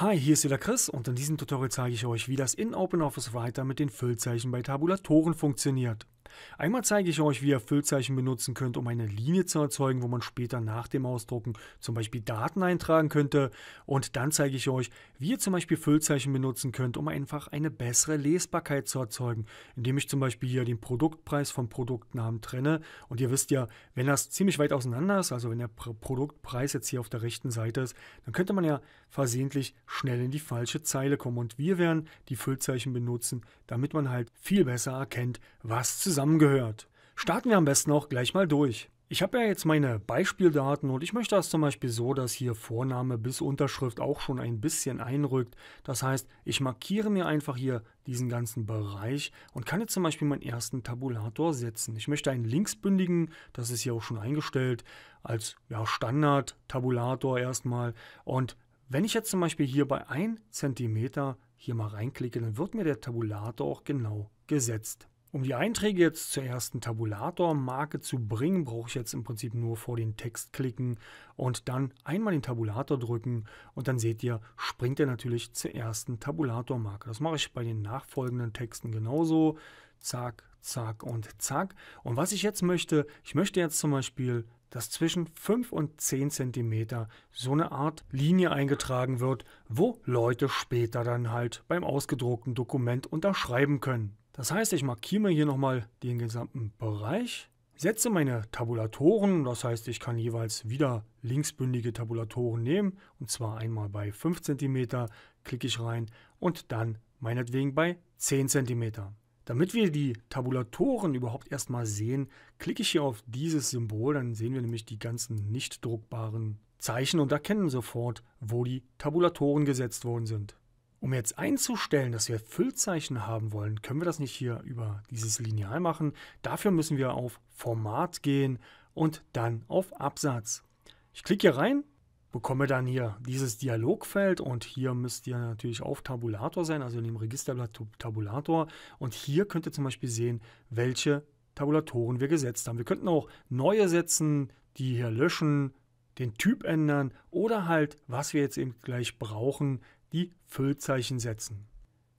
Hi, hier ist wieder Chris und in diesem Tutorial zeige ich euch, wie das in OpenOffice Writer mit den Füllzeichen bei Tabulatoren funktioniert. Einmal zeige ich euch, wie ihr Füllzeichen benutzen könnt, um eine Linie zu erzeugen, wo man später nach dem Ausdrucken zum Beispiel Daten eintragen könnte. Und dann zeige ich euch, wie ihr zum Beispiel Füllzeichen benutzen könnt, um einfach eine bessere Lesbarkeit zu erzeugen, indem ich zum Beispiel hier den Produktpreis vom Produktnamen trenne. Und ihr wisst ja, wenn das ziemlich weit auseinander ist, also wenn der Produktpreis jetzt hier auf der rechten Seite ist, dann könnte man ja versehentlich schnell in die falsche Zeile kommen. Und wir werden die Füllzeichen benutzen, damit man halt viel besser erkennt, was zusammengehört. Starten wir am besten auch gleich mal durch. Ich habe ja jetzt meine Beispieldaten und ich möchte das zum Beispiel so, dass hier Vorname bis Unterschrift auch schon ein bisschen einrückt. Das heißt, ich markiere mir einfach hier diesen ganzen Bereich und kann jetzt zum Beispiel meinen ersten Tabulator setzen. Ich möchte einen linksbündigen, das ist hier auch schon eingestellt, als ja, Standard-Tabulator erstmal. Und wenn ich jetzt zum Beispiel hier bei 1 cm hier mal reinklicke, dann wird mir der Tabulator auch genau gesetzt. Um die Einträge jetzt zur ersten Tabulator-Marke zu bringen, brauche ich jetzt im Prinzip nur vor den Text klicken und dann einmal den Tabulator drücken und dann seht ihr, springt er natürlich zur ersten Tabulator-Marke. Das mache ich bei den nachfolgenden Texten genauso. Zack, zack und zack. Und was ich jetzt möchte, ich möchte jetzt zum Beispiel, dass zwischen 5 und 10 cm so eine Art Linie eingetragen wird, wo Leute später dann halt beim ausgedruckten Dokument unterschreiben können. Das heißt, ich markiere mir hier nochmal den gesamten Bereich, setze meine Tabulatoren, das heißt, ich kann jeweils wieder linksbündige Tabulatoren nehmen, und zwar einmal bei 5 cm, klicke ich rein und dann meinetwegen bei 10 cm. Damit wir die Tabulatoren überhaupt erstmal sehen, klicke ich hier auf dieses Symbol, dann sehen wir nämlich die ganzen nicht druckbaren Zeichen und erkennen sofort, wo die Tabulatoren gesetzt worden sind. Um jetzt einzustellen, dass wir Füllzeichen haben wollen, können wir das nicht hier über dieses Lineal machen. Dafür müssen wir auf Format gehen und dann auf Absatz. Ich klicke hier rein, bekomme dann hier dieses Dialogfeld und hier müsst ihr natürlich auf Tabulator sein, also in dem Registerblatt Tabulator. Und hier könnt ihr zum Beispiel sehen, welche Tabulatoren wir gesetzt haben. Wir könnten auch neue setzen, die hier löschen, den Typ ändern oder halt, was wir jetzt eben gleich brauchen, die Füllzeichen setzen.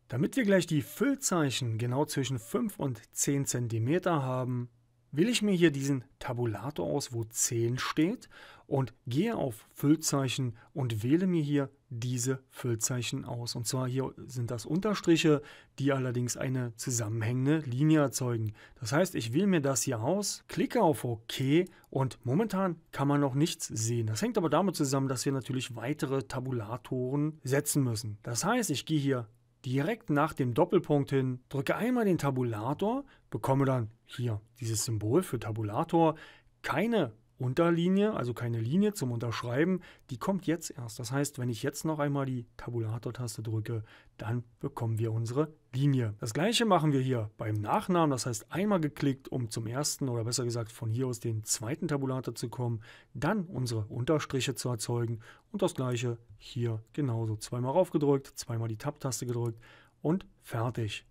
Damit wir gleich die Füllzeichen genau zwischen 5 und 10 cm haben, Will ich mir hier diesen Tabulator aus, wo 10 steht und gehe auf Füllzeichen und wähle mir hier diese Füllzeichen aus. Und zwar hier sind das Unterstriche, die allerdings eine zusammenhängende Linie erzeugen. Das heißt, ich wähle mir das hier aus, klicke auf OK und momentan kann man noch nichts sehen. Das hängt aber damit zusammen, dass wir natürlich weitere Tabulatoren setzen müssen. Das heißt, ich gehe hier direkt nach dem Doppelpunkt hin, drücke einmal den Tabulator, bekomme dann hier dieses Symbol für Tabulator, keine Unterlinie, also keine Linie zum Unterschreiben, die kommt jetzt erst. Das heißt, wenn ich jetzt noch einmal die Tabulator-Taste drücke, dann bekommen wir unsere Linie. Das gleiche machen wir hier beim Nachnamen, das heißt einmal geklickt, um zum ersten oder besser gesagt von hier aus den zweiten Tabulator zu kommen, dann unsere Unterstriche zu erzeugen und das gleiche hier genauso. Zweimal raufgedrückt, zweimal die Tab-Taste gedrückt und fertig.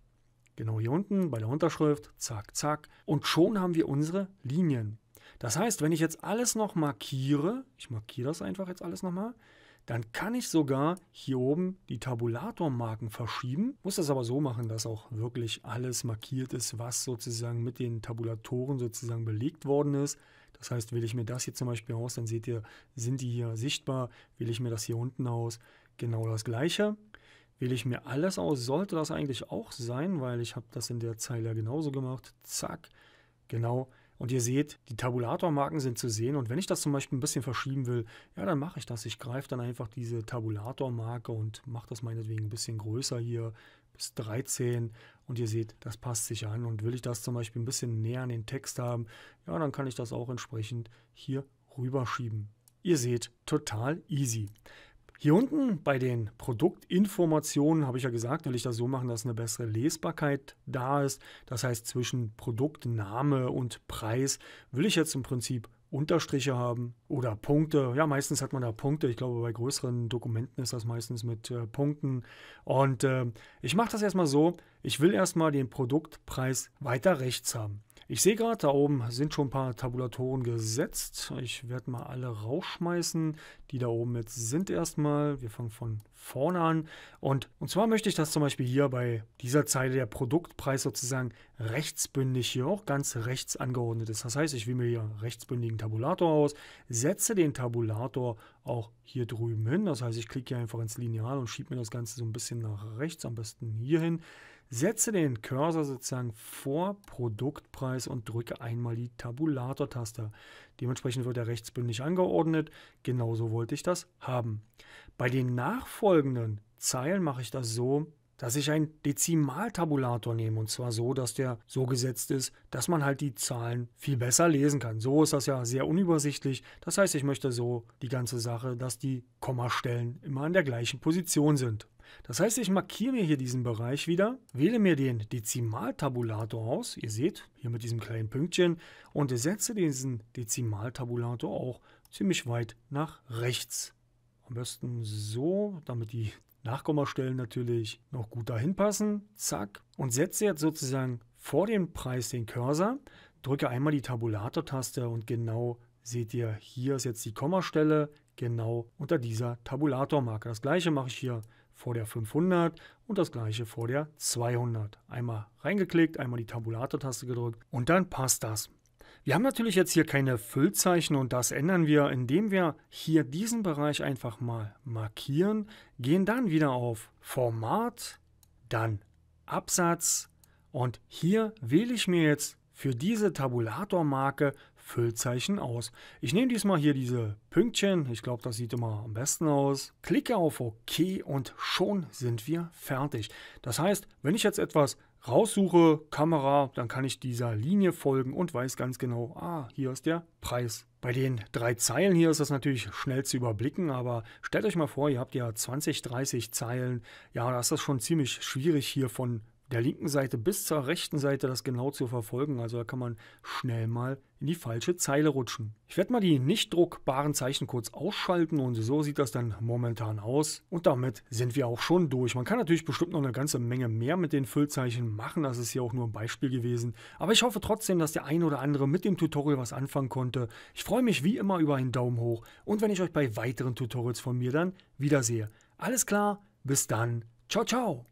Genau hier unten bei der Unterschrift, zack, zack. Und schon haben wir unsere Linien. Das heißt, wenn ich jetzt alles noch markiere, ich markiere das einfach jetzt alles nochmal, dann kann ich sogar hier oben die Tabulatormarken verschieben. Muss das aber so machen, dass auch wirklich alles markiert ist, was sozusagen mit den Tabulatoren sozusagen belegt worden ist. Das heißt, wähle ich mir das hier zum Beispiel aus, dann seht ihr, sind die hier sichtbar. Wähle ich mir das hier unten aus, genau das gleiche. Wähle ich mir alles aus, sollte das eigentlich auch sein, weil ich habe das in der Zeile genauso gemacht. Zack, genau und ihr seht, die Tabulatormarken sind zu sehen. Und wenn ich das zum Beispiel ein bisschen verschieben will, ja, dann mache ich das. Ich greife dann einfach diese Tabulatormarke und mache das meinetwegen ein bisschen größer hier bis 13. Und ihr seht, das passt sich an. Und will ich das zum Beispiel ein bisschen näher an den Text haben, ja, dann kann ich das auch entsprechend hier rüberschieben. Ihr seht, total easy. Hier unten bei den Produktinformationen habe ich ja gesagt, will ich das so machen, dass eine bessere Lesbarkeit da ist. Das heißt, zwischen Produktname und Preis will ich jetzt im Prinzip Unterstriche haben oder Punkte. Ja, meistens hat man da Punkte. Ich glaube, bei größeren Dokumenten ist das meistens mit äh, Punkten. Und äh, ich mache das erstmal so. Ich will erstmal den Produktpreis weiter rechts haben. Ich sehe gerade, da oben sind schon ein paar Tabulatoren gesetzt. Ich werde mal alle rausschmeißen, die da oben jetzt sind erstmal. Wir fangen von vorne an. Und, und zwar möchte ich dass zum Beispiel hier bei dieser Zeile der Produktpreis sozusagen rechtsbündig hier auch ganz rechts angeordnet ist. Das heißt, ich wähle mir hier rechtsbündigen Tabulator aus, setze den Tabulator auch hier drüben hin. Das heißt, ich klicke hier einfach ins Lineal und schiebe mir das Ganze so ein bisschen nach rechts, am besten hier hin. Setze den Cursor sozusagen vor Produktpreis und drücke einmal die Tabulator-Taste. Dementsprechend wird er rechtsbündig angeordnet. Genauso wollte ich das haben. Bei den nachfolgenden Zeilen mache ich das so, dass ich einen Dezimaltabulator nehme und zwar so, dass der so gesetzt ist, dass man halt die Zahlen viel besser lesen kann. So ist das ja sehr unübersichtlich. Das heißt, ich möchte so die ganze Sache, dass die Kommastellen immer an der gleichen Position sind. Das heißt, ich markiere mir hier diesen Bereich wieder, wähle mir den Dezimaltabulator aus, ihr seht, hier mit diesem kleinen Pünktchen, und setze diesen Dezimaltabulator auch ziemlich weit nach rechts. Am besten so, damit die Nachkommastellen natürlich noch gut dahin passen. Zack. Und setze jetzt sozusagen vor dem Preis den Cursor, drücke einmal die Tabulator-Taste und genau seht ihr, hier ist jetzt die Kommastelle genau unter dieser Tabulatormarke. Das gleiche mache ich hier vor der 500 und das gleiche vor der 200. Einmal reingeklickt, einmal die Tabulator-Taste gedrückt und dann passt das. Wir haben natürlich jetzt hier keine Füllzeichen und das ändern wir, indem wir hier diesen Bereich einfach mal markieren, gehen dann wieder auf Format, dann Absatz und hier wähle ich mir jetzt für diese Tabulatormarke Füllzeichen aus. Ich nehme diesmal hier diese Pünktchen, ich glaube, das sieht immer am besten aus. Klicke auf OK und schon sind wir fertig. Das heißt, wenn ich jetzt etwas raussuche, Kamera, dann kann ich dieser Linie folgen und weiß ganz genau, ah, hier ist der Preis. Bei den drei Zeilen hier ist das natürlich schnell zu überblicken, aber stellt euch mal vor, ihr habt ja 20, 30 Zeilen. Ja, das ist schon ziemlich schwierig, hier von der linken Seite bis zur rechten Seite das genau zu verfolgen. Also da kann man schnell mal in die falsche Zeile rutschen. Ich werde mal die nicht druckbaren Zeichen kurz ausschalten und so sieht das dann momentan aus. Und damit sind wir auch schon durch. Man kann natürlich bestimmt noch eine ganze Menge mehr mit den Füllzeichen machen. Das ist hier auch nur ein Beispiel gewesen. Aber ich hoffe trotzdem, dass der ein oder andere mit dem Tutorial was anfangen konnte. Ich freue mich wie immer über einen Daumen hoch und wenn ich euch bei weiteren Tutorials von mir dann wiedersehe. Alles klar, bis dann. Ciao, ciao.